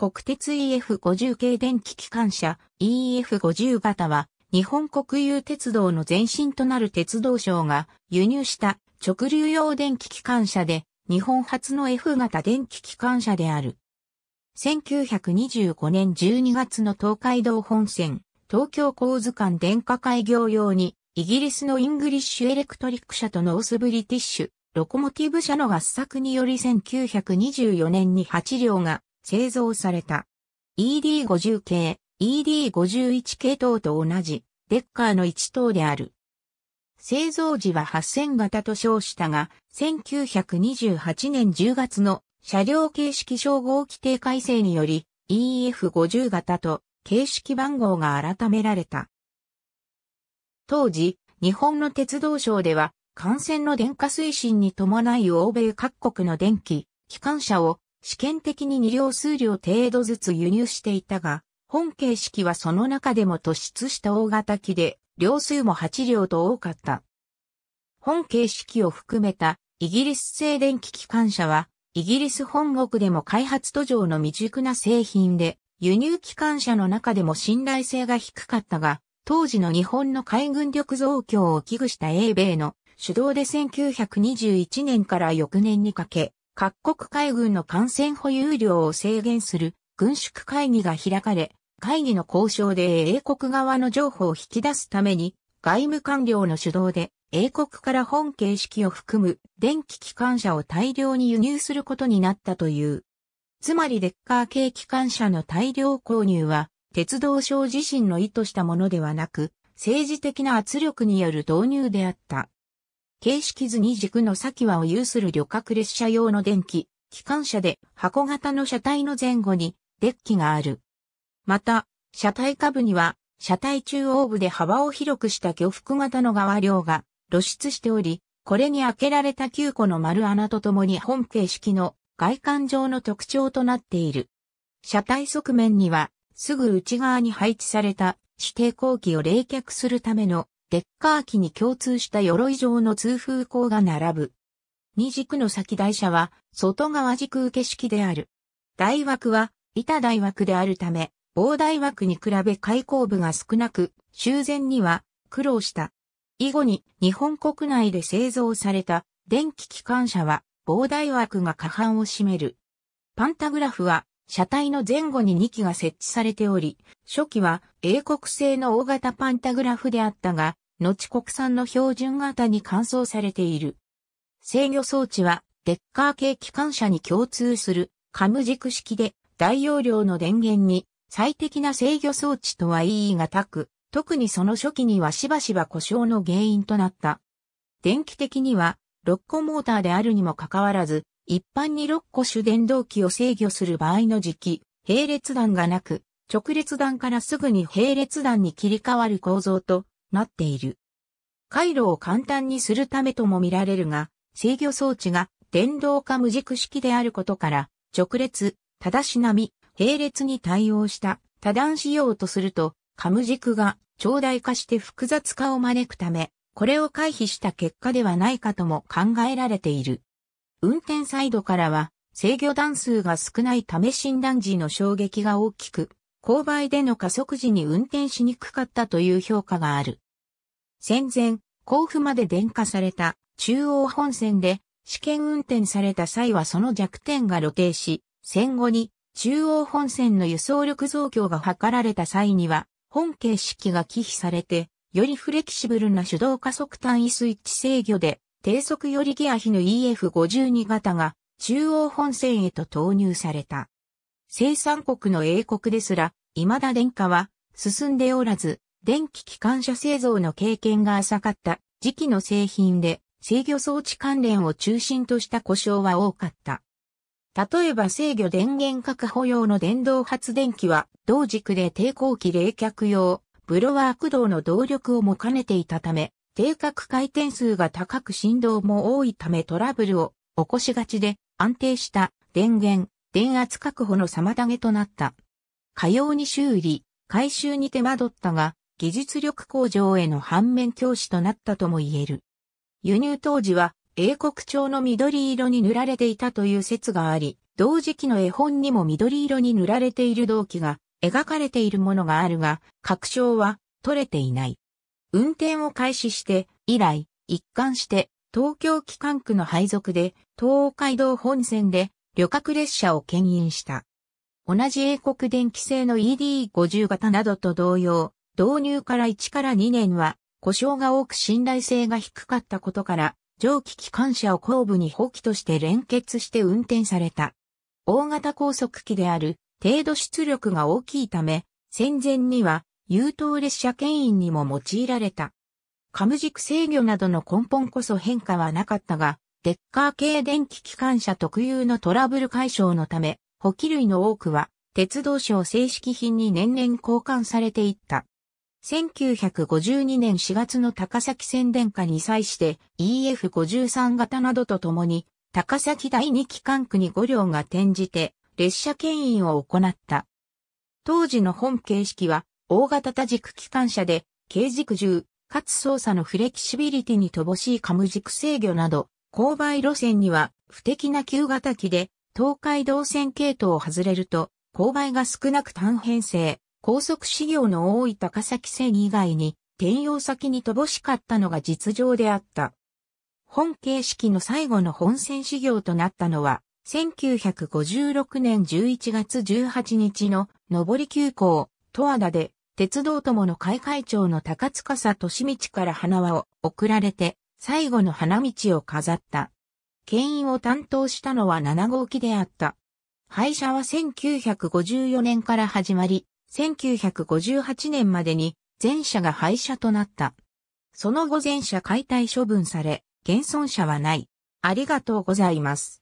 国鉄 EF50 系電気機関車 EF50 型は日本国有鉄道の前身となる鉄道省が輸入した直流用電気機関車で日本初の F 型電気機関車である。1925年12月の東海道本線東京高図館電化開業用にイギリスのイングリッシュエレクトリック社とノースブリティッシュロコモティブ社の合作により1924年に8両が製造された。ED50 系、ED51 系統と同じ、デッカーの1等である。製造時は8000型と称したが、1928年10月の車両形式称号規定改正により、EF50 型と形式番号が改められた。当時、日本の鉄道省では、幹線の電化推進に伴い欧米各国の電気、機関車を試験的に2両数両程度ずつ輸入していたが、本形式はその中でも突出した大型機で、両数も8両と多かった。本形式を含めたイギリス製電気機関車は、イギリス本国でも開発途上の未熟な製品で、輸入機関車の中でも信頼性が低かったが、当時の日本の海軍力増強を危惧した英米の主導で1921年から翌年にかけ、各国海軍の艦船保有量を制限する軍縮会議が開かれ、会議の交渉で英国側の譲歩を引き出すために、外務官僚の主導で英国から本形式を含む電気機関車を大量に輸入することになったという。つまりデッカー系機関車の大量購入は、鉄道省自身の意図したものではなく、政治的な圧力による導入であった。形式図に軸の先はを有する旅客列車用の電気、機関車で箱型の車体の前後にデッキがある。また、車体下部には車体中央部で幅を広くした巨幅型の側梁が露出しており、これに開けられた9個の丸穴とともに本形式の外観上の特徴となっている。車体側面にはすぐ内側に配置された指定後期を冷却するためのデッカー機に共通した鎧状の通風口が並ぶ。二軸の先台車は外側軸受け式である。台枠は板台枠であるため、大台枠に比べ開口部が少なく、修繕には苦労した。以後に日本国内で製造された電気機関車は膨大枠が下半を占める。パンタグラフは車体の前後に2機が設置されており、初期は英国製の大型パンタグラフであったが、後国産の標準型に換装されている。制御装置は、デッカー系機関車に共通する、カム軸式で、大容量の電源に、最適な制御装置とは言いがく、特にその初期にはしばしば故障の原因となった。電気的には、6個モーターであるにもかかわらず、一般に6個種電動機を制御する場合の時期、並列弾がなく、直列弾からすぐに並列弾に切り替わる構造となっている。回路を簡単にするためとも見られるが、制御装置が電動化無軸式であることから、直列、ただしなみ、並列に対応した多段仕様とすると、カム軸が長大化して複雑化を招くため、これを回避した結果ではないかとも考えられている。運転サイドからは制御段数が少ないため診断時の衝撃が大きく、勾配での加速時に運転しにくかったという評価がある。戦前、甲府まで電化された中央本線で試験運転された際はその弱点が露呈し、戦後に中央本線の輸送力増強が図られた際には、本形式が忌避されて、よりフレキシブルな手動加速単位スイッチ制御で低速よりギア比の EF52 型が中央本線へと投入された。生産国の英国ですら、未だ電化は進んでおらず、電気機関車製造の経験が浅かった時期の製品で制御装置関連を中心とした故障は多かった。例えば制御電源確保用の電動発電機は同軸で抵抗器冷却用ブロワー駆動の動力をも兼ねていたため定格回転数が高く振動も多いためトラブルを起こしがちで安定した電源、電圧確保の妨げとなった。かように修理、回収に手間取ったが、技術力向上への反面教師となったとも言える。輸入当時は英国調の緑色に塗られていたという説があり、同時期の絵本にも緑色に塗られている動機が描かれているものがあるが、確証は取れていない。運転を開始して、以来、一貫して、東京機関区の配属で、東海道本線で、旅客列車を牽引した。同じ英国電気製の ED50 型などと同様、導入から1から2年は、故障が多く信頼性が低かったことから、蒸気機関車を後部に補機として連結して運転された。大型高速機である程度出力が大きいため、戦前には優等列車牽引にも用いられた。カム軸制御などの根本こそ変化はなかったが、デッカー系電気機関車特有のトラブル解消のため、補給類の多くは、鉄道省正式品に年々交換されていった。1952年4月の高崎宣伝下に際して EF53 型などとともに高崎第2機関区に5両が転じて列車牽引を行った。当時の本形式は大型多軸機関車で、軽軸重、かつ操作のフレキシビリティに乏しいカム軸制御など、勾配路線には不適な旧型機で、東海道線系統を外れると、勾配が少なく単編成、高速資料の多い高崎線以外に、転用先に乏しかったのが実情であった。本形式の最後の本線資料となったのは、1956年11月18日の上り急行、十和田で鉄道友の会会長の高塚利道から花輪を贈られて、最後の花道を飾った。牽引を担当したのは7号機であった。廃車は1954年から始まり、1958年までに全車が廃車となった。その後全車解体処分され、現存車はない。ありがとうございます。